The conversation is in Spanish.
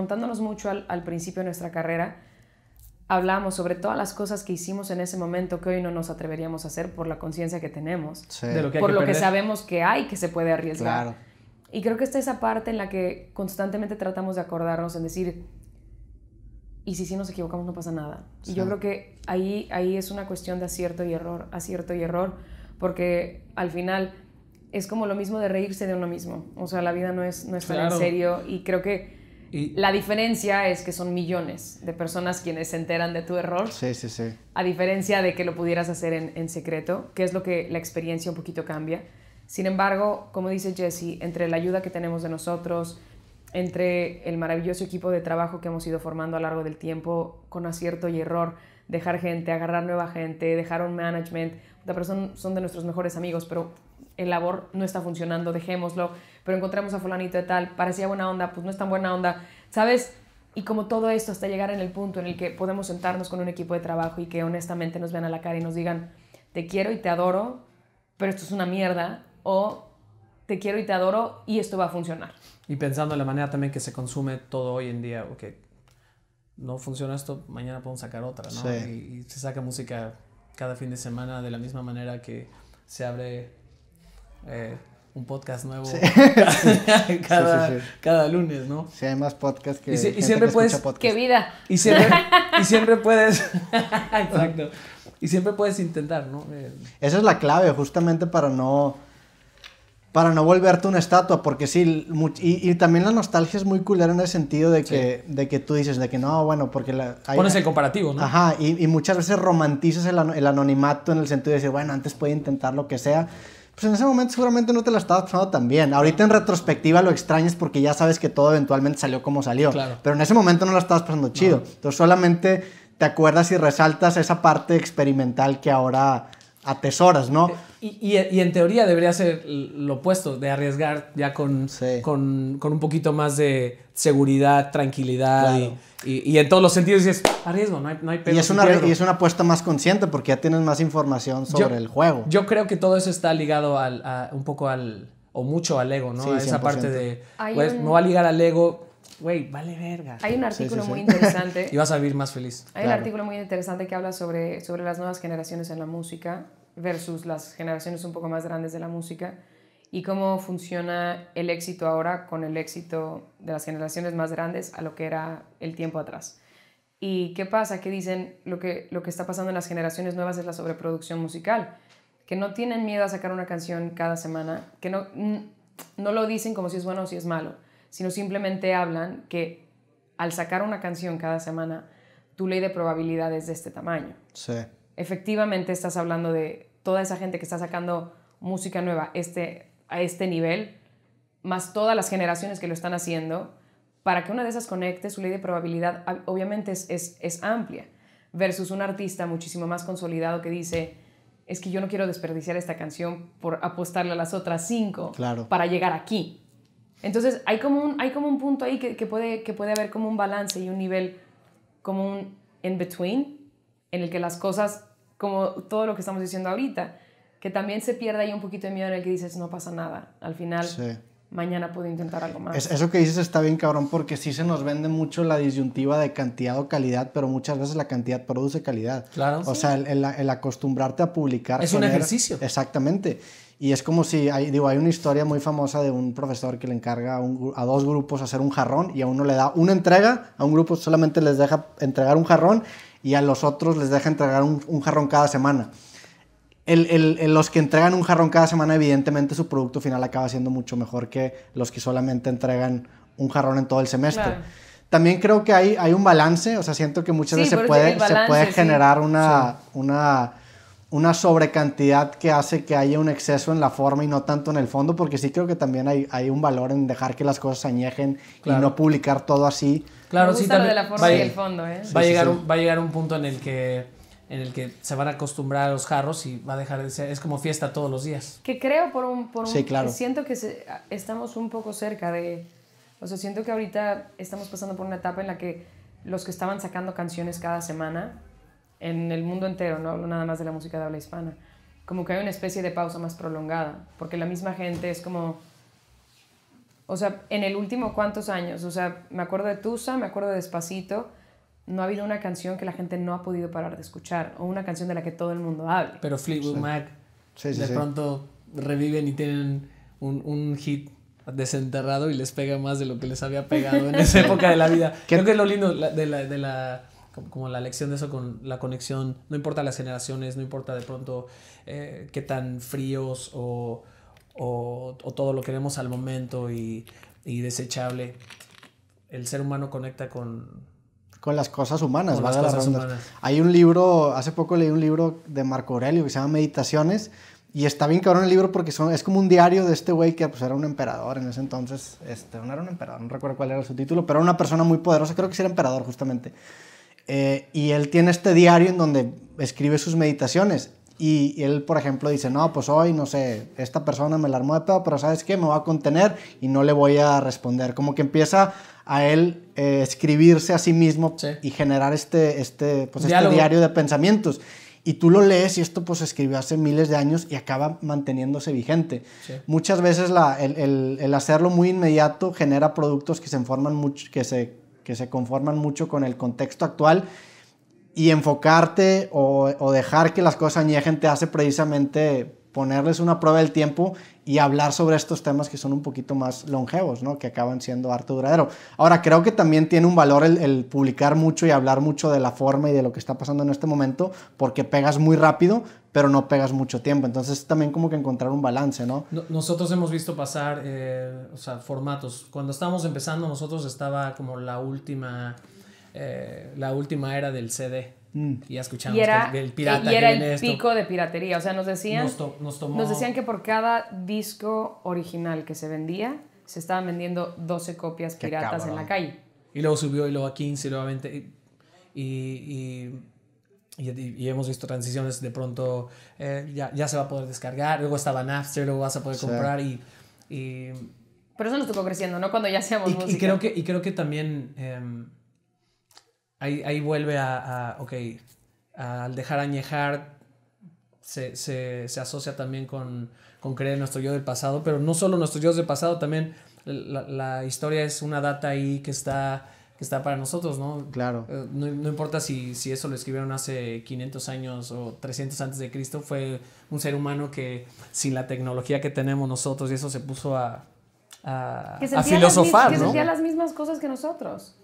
Contándonos mucho al, principio de nuestra carrera, hablamos sobre todas las cosas que hicimos en ese momento que hoy no nos atreveríamos a hacer por la conciencia que tenemos, por lo que sabemos que hay que se puede arriesgar. Y creo que está esa parte en la que constantemente tratamos de acordarnos en decir, y si sí nos equivocamos no pasa nada. Y yo creo que ahí, ahí es una cuestión de acierto y error, acierto y error, porque al final es como lo mismo de reírse de uno mismo. O sea, la vida no es, no tan en serio y creo que la diferencia es que son millones de personas quienes se enteran de tu error. Sí, sí, sí. A diferencia de que lo pudieras hacer en, secreto, que es lo que la experiencia un poquito cambia. Sin embargo, como dice Jesse, entre la ayuda que tenemos de nosotros, entre el maravilloso equipo de trabajo que hemos ido formando a lo largo del tiempo, con acierto y error, dejar gente, agarrar nueva gente, dejar un management, la son de nuestros mejores amigos, pero el labor no está funcionando, dejémoslo, pero encontramos a fulanito de tal, parecía buena onda, pues no es tan buena onda, ¿sabes? Y como todo esto hasta llegar en el punto en el que podemos sentarnos con un equipo de trabajo y que honestamente nos vean a la cara y nos digan, te quiero y te adoro, pero esto es una mierda, o te quiero y te adoro y esto va a funcionar. Y pensando en la manera también que se consume todo hoy en día, o que no funciona esto, mañana podemos sacar otra, ¿no? y se saca música cada fin de semana de la misma manera que se abre eh, un podcast nuevo cada, cada, lunes, ¿no? Sí, hay más podcasts que. siempre que puedes. ¡Qué vida! Y siempre, y siempre puedes. Exacto. Y siempre puedes intentar, ¿no? Eh, Esa es la clave, justamente para no. Para no volverte una estatua, porque sí, y, también la nostalgia es muy culera en el sentido de que, de que tú dices, de que no, bueno, porque la... Pones el comparativo, ¿no? Ajá, y, y muchas veces romantizas el, el anonimato en el sentido de decir, bueno, antes puede intentar lo que sea, pues en ese momento seguramente no te la estabas pasando tan bien. Ahorita en retrospectiva lo extrañas porque ya sabes que todo eventualmente salió como salió. Claro. Pero en ese momento no la estabas pasando chido. Entonces solamente te acuerdas y resaltas esa parte experimental que ahora atesoras, ¿no? Y, en teoría debería ser lo opuesto, de arriesgar ya con, con, un poquito más de seguridad, tranquilidad y, en todos los sentidos dices, arriesgo, no hay, pedo, es una, Y es, una, apuesta más consciente porque ya tienes más información sobre el juego. Yo creo que todo eso está ligado al, a, un poco al, o mucho al ego, ¿no? esa parte de, pues, no va a ligar al ego, güey, vale verga. Hay un artículo muy interesante. y vas a vivir más feliz. Hay un artículo muy interesante que habla sobre, sobre las nuevas generaciones en la música versus las generaciones un poco más grandes de la música y cómo funciona el éxito ahora con el éxito de las generaciones más grandes a lo que era el tiempo atrás. ¿Y qué pasa? ¿Qué dicen lo que, lo que está pasando en las generaciones nuevas es la sobreproducción musical, que no tienen miedo a sacar una canción cada semana, que no, no lo dicen como si es bueno o si es malo, sino simplemente hablan que al sacar una canción cada semana, tu ley de probabilidades es de este tamaño. Sí efectivamente estás hablando de toda esa gente que está sacando música nueva este, a este nivel, más todas las generaciones que lo están haciendo, para que una de esas conecte, su ley de probabilidad obviamente es, amplia, versus un artista muchísimo más consolidado que dice, es que yo no quiero desperdiciar esta canción por apostarle a las otras cinco para llegar aquí. Entonces hay como un, hay como un punto ahí que, puede, que puede haber como un balance y un nivel como un in-between en el que las cosas, como todo lo que estamos diciendo ahorita, que también se pierda ahí un poquito de miedo en el que dices, no pasa nada, al final mañana puedo intentar algo más. eso que dices está bien cabrón porque sí se nos vende mucho la disyuntiva de cantidad o calidad, pero muchas veces la cantidad produce calidad. Claro. O sea, el, acostumbrarte a publicar. Es un ejercicio. Exactamente. Y es como si, digo, hay una historia muy famosa de un profesor que le encarga a, dos grupos hacer un jarrón y a uno le da una entrega, a un grupo solamente les deja entregar un jarrón y a los otros les deja entregar un, jarrón cada semana. El, los que entregan un jarrón cada semana, evidentemente su producto final acaba siendo mucho mejor que los que solamente entregan un jarrón en todo el semestre. También creo que hay, hay un balance, o sea, siento que muchas veces se puede, se puede generar una, una una sobrecantidad que hace que haya un exceso en la forma y no tanto en el fondo, porque sí creo que también hay, un valor en dejar que las cosas añejen y no publicar todo así. Claro, de la forma va, y el fondo, ¿eh? va, a llegar, a un punto en el que en el que se van a acostumbrar a los jarros y va a dejar de ser, es como fiesta todos los días. Que creo por un, por claro. siento que estamos un poco cerca de, o sea, siento que ahorita estamos pasando por una etapa en la que los que estaban sacando canciones cada semana en el mundo entero, no hablo nada más de la música de habla hispana, como que hay una especie de pausa más prolongada, porque la misma gente es como, o sea, en el último cuantos años, o sea, me acuerdo de Tusa, me acuerdo de Despacito, no ha habido una canción que la gente no ha podido parar de escuchar, o una canción de la que todo el mundo hable. Pero Fleetwood Mac, de pronto reviven y tienen un, hit desenterrado y les pega más de lo que les había pegado en esa época de la vida. Creo que es lo lindo de la como, la lección de eso con la conexión, no importa las generaciones, no importa de pronto eh, qué tan fríos o, o, o, todo lo queremos al momento y, y, desechable, el ser humano conecta con... Con las cosas humanas, Hay un libro, hace poco leí un libro de Marco Aurelio que se llama Meditaciones, y está bien cabrón el libro porque son, es como un diario de este güey que pues, era un emperador en ese entonces. Este, no era un emperador, no recuerdo cuál era su título, pero era una persona muy poderosa. Creo que sí era emperador, justamente. Eh, y él tiene este diario en donde escribe sus meditaciones. Y él, por ejemplo, dice, no, pues hoy, no sé, esta persona me la armó de pedo, pero ¿sabes qué? Me va a contener y no le voy a responder. Como que empieza a él eh, escribirse a sí mismo y generar este, este, pues, este diario de pensamientos. Y tú lo lees y esto pues se escribió hace miles de años y acaba manteniéndose vigente. Muchas veces el, hacerlo muy inmediato genera productos que se, forman mucho, que se que se conforman mucho con el contexto actual y enfocarte o, dejar que las cosas añejen te hace precisamente ponerles una prueba del tiempo y hablar sobre estos temas que son un poquito más longevos, ¿no? que acaban siendo arte duradero. Ahora, creo que también tiene un valor el, publicar mucho y hablar mucho de la forma y de lo que está pasando en este momento, porque pegas muy rápido, pero no pegas mucho tiempo. Entonces, también como que encontrar un balance, ¿no? Nosotros hemos visto pasar, eh, formatos. Cuando estábamos empezando, nosotros estaba como la última, eh, la última era del CD Mm, y ya escuchamos era, el pirata. Y era el pico de piratería. O sea, nos decían, nos, nos, decían que por cada disco original que se vendía, se estaban vendiendo 12 copias piratas en la calle. Y luego subió y luego a 15, y luego a 20. y, y, hemos visto transiciones de pronto eh, ya, ya, se va a poder descargar, luego estaba Napster, luego vas a poder comprar y, y, Pero eso nos tocó creciendo, ¿no? Cuando ya seamos y, Y creo que, y creo que también... Em, ahí, ahí vuelve a, ok, al dejar añejar se, se, se, asocia también con, con creer en nuestro yo del pasado, pero no solo nuestro yo del pasado, también la, la, historia es una data ahí que está, que está para nosotros, ¿no? Claro. Eh, no, importa si, si, eso lo escribieron hace 500 años o 300 antes de Cristo, fue un ser humano que sin la tecnología que tenemos nosotros y eso se puso a, a, a filosofar, ¿no? Que sentía las mismas cosas que nosotros.